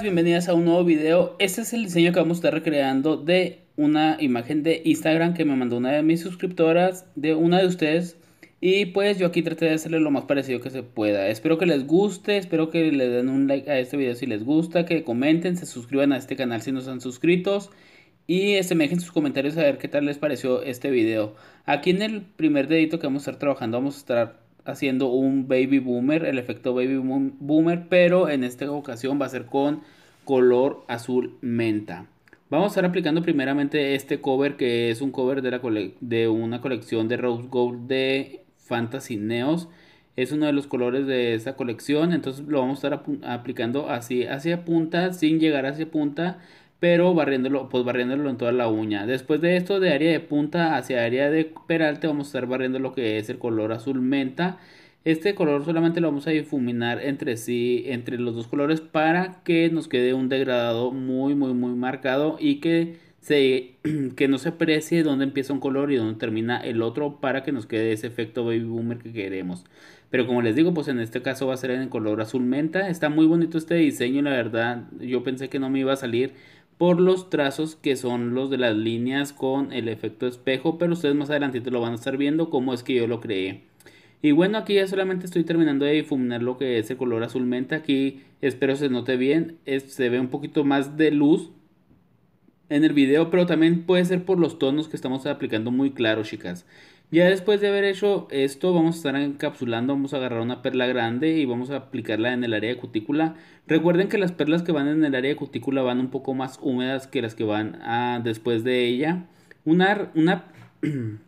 bienvenidas a un nuevo video. Este es el diseño que vamos a estar recreando de una imagen de Instagram que me mandó una de mis suscriptoras, de una de ustedes. Y pues yo aquí traté de hacerle lo más parecido que se pueda. Espero que les guste, espero que le den un like a este video si les gusta, que comenten, se suscriban a este canal si no están suscritos. Y este, me dejen sus comentarios a ver qué tal les pareció este video. Aquí en el primer dedito que vamos a estar trabajando vamos a estar haciendo un baby boomer, el efecto baby boomer, pero en esta ocasión va a ser con color azul menta. Vamos a estar aplicando primeramente este cover que es un cover de, la de una colección de Rose Gold de Fantasy Neos. Es uno de los colores de esa colección, entonces lo vamos a estar aplicando así hacia punta sin llegar hacia punta pero barriéndolo, pues barriéndolo en toda la uña. Después de esto, de área de punta hacia área de peralte, vamos a estar barriendo lo que es el color azul menta. Este color solamente lo vamos a difuminar entre sí, entre los dos colores, para que nos quede un degradado muy, muy, muy marcado y que, se, que no se aprecie dónde empieza un color y dónde termina el otro para que nos quede ese efecto baby boomer que queremos. Pero como les digo, pues en este caso va a ser en el color azul menta. Está muy bonito este diseño, la verdad. Yo pensé que no me iba a salir, por los trazos que son los de las líneas con el efecto espejo, pero ustedes más adelantito lo van a estar viendo cómo es que yo lo creé. Y bueno, aquí ya solamente estoy terminando de difuminar lo que es el color azul menta. Aquí espero se note bien, es, se ve un poquito más de luz en el video, pero también puede ser por los tonos que estamos aplicando muy claro, chicas. Ya después de haber hecho esto, vamos a estar encapsulando, vamos a agarrar una perla grande y vamos a aplicarla en el área de cutícula. Recuerden que las perlas que van en el área de cutícula van un poco más húmedas que las que van a, ah, después de ella. Una, una,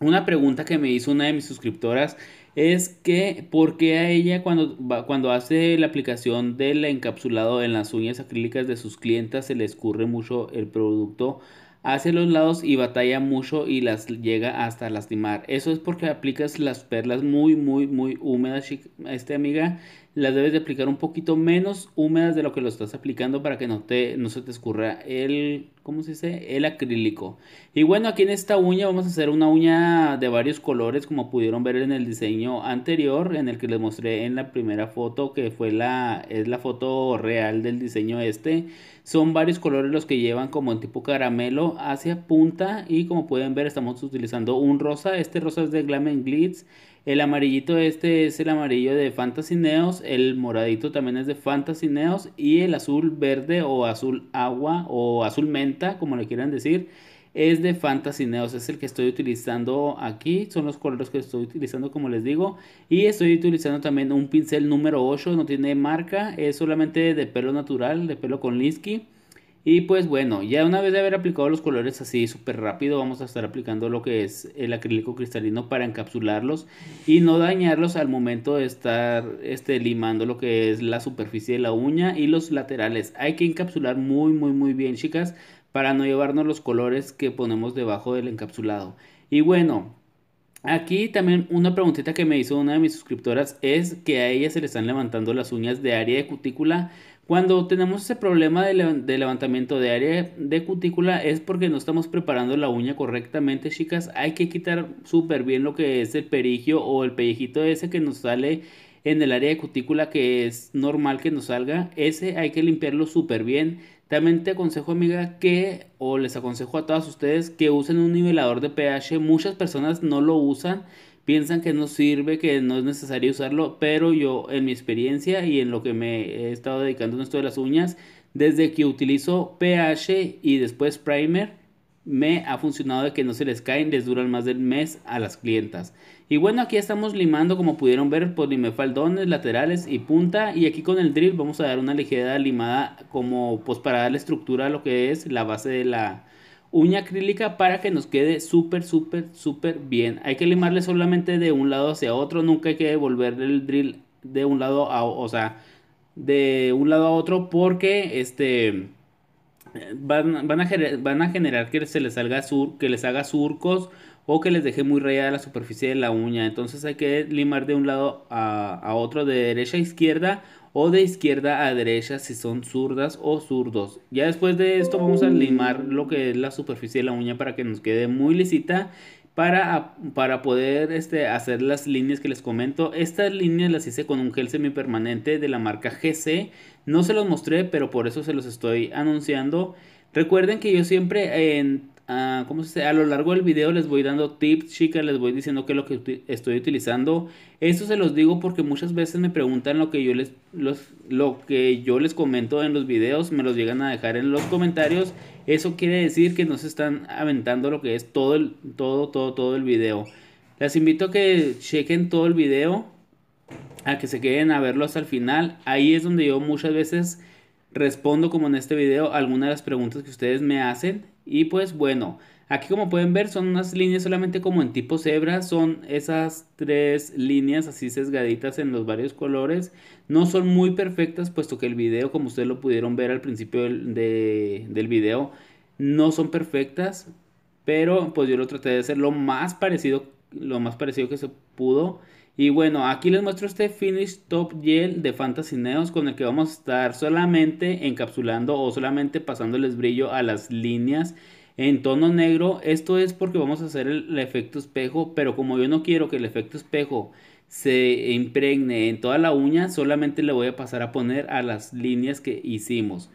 una pregunta que me hizo una de mis suscriptoras es que por qué a ella cuando, cuando hace la aplicación del encapsulado en las uñas acrílicas de sus clientes se le escurre mucho el producto hacia los lados y batalla mucho y las llega hasta lastimar. Eso es porque aplicas las perlas muy, muy, muy húmedas, este amiga las debes de aplicar un poquito menos húmedas de lo que lo estás aplicando para que no, te, no se te escurra el, ¿cómo se dice? El acrílico. Y bueno, aquí en esta uña vamos a hacer una uña de varios colores, como pudieron ver en el diseño anterior, en el que les mostré en la primera foto, que fue la, es la foto real del diseño este. Son varios colores los que llevan como en tipo caramelo hacia punta y como pueden ver estamos utilizando un rosa, este rosa es de Glam Glitz el amarillito este es el amarillo de Fantasy Neos, el moradito también es de Fantasy Neos y el azul verde o azul agua o azul menta, como le quieran decir, es de Fantasy Neos, es el que estoy utilizando aquí, son los colores que estoy utilizando como les digo y estoy utilizando también un pincel número 8, no tiene marca, es solamente de pelo natural, de pelo con Linsky y pues bueno, ya una vez de haber aplicado los colores así súper rápido, vamos a estar aplicando lo que es el acrílico cristalino para encapsularlos y no dañarlos al momento de estar este, limando lo que es la superficie de la uña y los laterales. Hay que encapsular muy muy muy bien chicas para no llevarnos los colores que ponemos debajo del encapsulado. Y bueno, Aquí también una preguntita que me hizo una de mis suscriptoras es que a ella se le están levantando las uñas de área de cutícula cuando tenemos ese problema de, levantamiento de área de cutícula es porque no estamos preparando la uña correctamente, chicas. Hay que quitar súper bien lo que es el perigio o el pellejito ese que nos sale en el área de cutícula que es normal que nos salga. Ese hay que limpiarlo súper bien. También te aconsejo, amiga, que, o les aconsejo a todas ustedes, que usen un nivelador de pH. Muchas personas no lo usan piensan que no sirve, que no es necesario usarlo, pero yo en mi experiencia y en lo que me he estado dedicando en esto de las uñas, desde que utilizo pH y después primer, me ha funcionado de que no se les caen, les duran más del mes a las clientas. Y bueno, aquí estamos limando, como pudieron ver, pues limé faldones, laterales y punta. Y aquí con el drill vamos a dar una ligera limada como pues para darle estructura a lo que es la base de la, uña acrílica para que nos quede súper, súper, súper bien. Hay que limarle solamente de un lado hacia otro, nunca hay que devolver el drill de un lado a, o sea, de un lado a otro porque este van, a, van a generar que se les salga sur, que les haga surcos o que les deje muy rayada la superficie de la uña. Entonces hay que limar de un lado a, a otro, de derecha a izquierda o de izquierda a derecha si son zurdas o zurdos. Ya después de esto vamos a limar lo que es la superficie de la uña para que nos quede muy lisita para, para poder este, hacer las líneas que les comento. Estas líneas las hice con un gel semipermanente de la marca GC. No se los mostré, pero por eso se los estoy anunciando. Recuerden que yo siempre Ah, ¿cómo se A lo largo del video les voy dando tips, chicas, les voy diciendo qué es lo que estoy utilizando. eso se los digo porque muchas veces me preguntan lo que yo les los, lo que yo les comento en los videos, me los llegan a dejar en los comentarios. Eso quiere decir que no se están aventando lo que es todo el todo todo todo el video. Las invito a que chequen todo el video, a que se queden a verlo hasta el final. Ahí es donde yo muchas veces respondo como en este video algunas de las preguntas que ustedes me hacen y pues bueno, aquí como pueden ver son unas líneas solamente como en tipo cebra, son esas tres líneas así sesgaditas en los varios colores, no son muy perfectas puesto que el video como ustedes lo pudieron ver al principio del, del video no son perfectas, pero pues yo lo traté de hacer lo más parecido, lo más parecido que se pudo y bueno, aquí les muestro este Finish Top Gel de Fantasy Neos con el que vamos a estar solamente encapsulando o solamente pasándoles brillo a las líneas en tono negro. Esto es porque vamos a hacer el, el efecto espejo, pero como yo no quiero que el efecto espejo se impregne en toda la uña, solamente le voy a pasar a poner a las líneas que hicimos.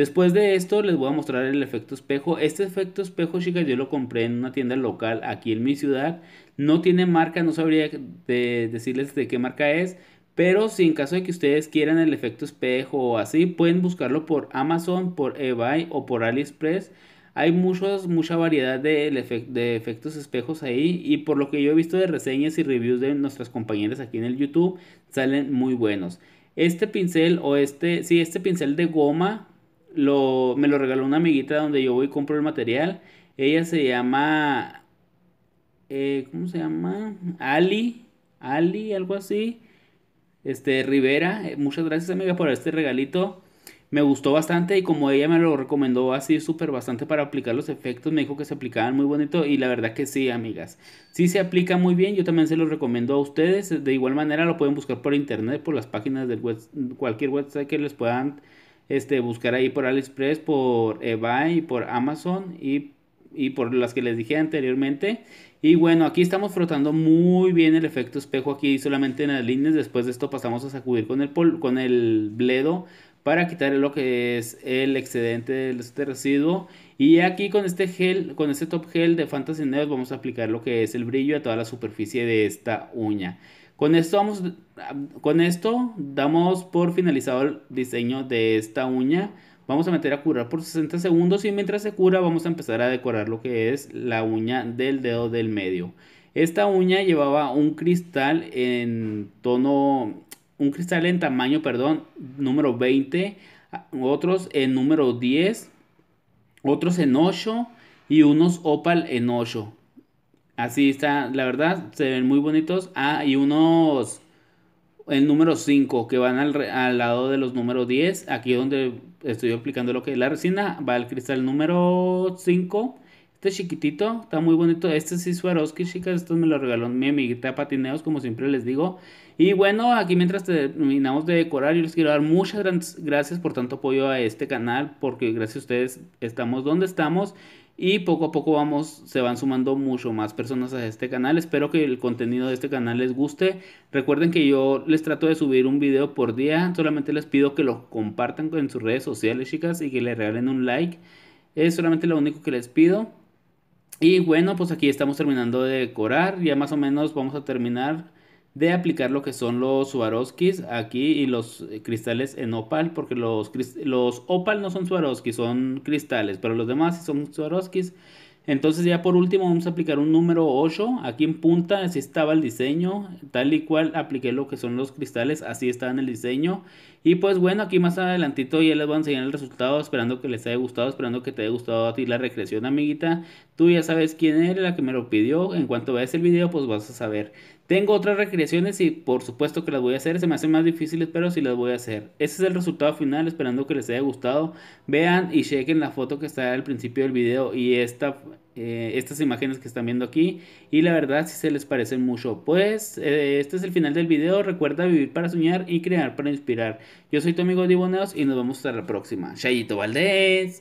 Después de esto les voy a mostrar el efecto espejo. Este efecto espejo, chicas, yo lo compré en una tienda local aquí en mi ciudad. No tiene marca, no sabría decirles de qué marca es. Pero si en caso de que ustedes quieran el efecto espejo o así, pueden buscarlo por Amazon, por eBay o por AliExpress. Hay muchos, mucha variedad de, de efectos espejos ahí y por lo que yo he visto de reseñas y reviews de nuestras compañeras aquí en el YouTube, salen muy buenos. Este pincel o este, sí, este pincel de goma lo, me lo regaló una amiguita donde yo voy y compro el material. Ella se llama, eh, ¿cómo se llama? Ali, Ali, algo así. Este, Rivera, eh, muchas gracias amiga por este regalito. Me gustó bastante y como ella me lo recomendó así súper bastante para aplicar los efectos, me dijo que se aplicaban muy bonito y la verdad que sí, amigas. Sí se aplica muy bien, yo también se lo recomiendo a ustedes. De igual manera lo pueden buscar por internet, por las páginas de web, cualquier website que les puedan este, buscar ahí por AliExpress, por eBay, por Amazon y, por las que les dije anteriormente. Y bueno, aquí estamos frotando muy bien el efecto espejo aquí solamente en las líneas. Después de esto pasamos a sacudir con el, con el bledo para quitar lo que es el excedente de este residuo. Y aquí con este gel, con este top gel de Fantasy Nails vamos a aplicar lo que es el brillo a toda la superficie de esta uña. Con esto, con esto damos por finalizado el diseño de esta uña. Vamos a meter a curar por 60 segundos y mientras se cura vamos a empezar a decorar lo que es la uña del dedo del medio. Esta uña llevaba un cristal en tono, un cristal en tamaño, perdón, número 20, otros en número 10, otros en 8 y unos opal en 8. Así está, la verdad, se ven muy bonitos. Ah, y unos, el número 5, que van al, lado de los números 10. Aquí donde estoy aplicando lo que es la resina, va el cristal número 5. Este chiquitito, está muy bonito. Este sí es Swarovski, chicas. esto me lo regaló mi amiguita Patineos, como siempre les digo. Y bueno, aquí mientras terminamos de decorar, yo les quiero dar muchas gracias por tanto apoyo a este canal, porque gracias a ustedes estamos donde estamos y poco a poco vamos, se van sumando mucho más personas a este canal. Espero que el contenido de este canal les guste. Recuerden que yo les trato de subir un video por día. Solamente les pido que lo compartan en sus redes sociales, chicas, y que le regalen un like. Es solamente lo único que les pido. Y bueno, pues aquí estamos terminando de decorar. Ya más o menos vamos a terminar de aplicar lo que son los Swarovskis aquí y los eh, cristales en opal, porque los, los opal no son Swarovskis, son cristales, pero los demás sí son Swarovskis. Entonces ya por último vamos a aplicar un número 8, aquí en punta así estaba el diseño, tal y cual apliqué lo que son los cristales, así está en el diseño. Y pues bueno, aquí más adelantito ya les voy a enseñar el resultado, esperando que les haya gustado, esperando que te haya gustado a ti la recreación amiguita. Tú ya sabes quién era la que me lo pidió, en cuanto veas el video pues vas a saber. Tengo otras recreaciones y por supuesto que las voy a hacer, se me hacen más difíciles, pero sí las voy a hacer. Ese es el resultado final, esperando que les haya gustado. Vean y chequen la foto que está al principio del video y esta, eh, estas imágenes que están viendo aquí. Y la verdad, si se les parecen mucho. Pues eh, este es el final del video. Recuerda vivir para soñar y crear para inspirar. Yo soy tu amigo Diboneos y nos vemos hasta la próxima. Chayito Valdés.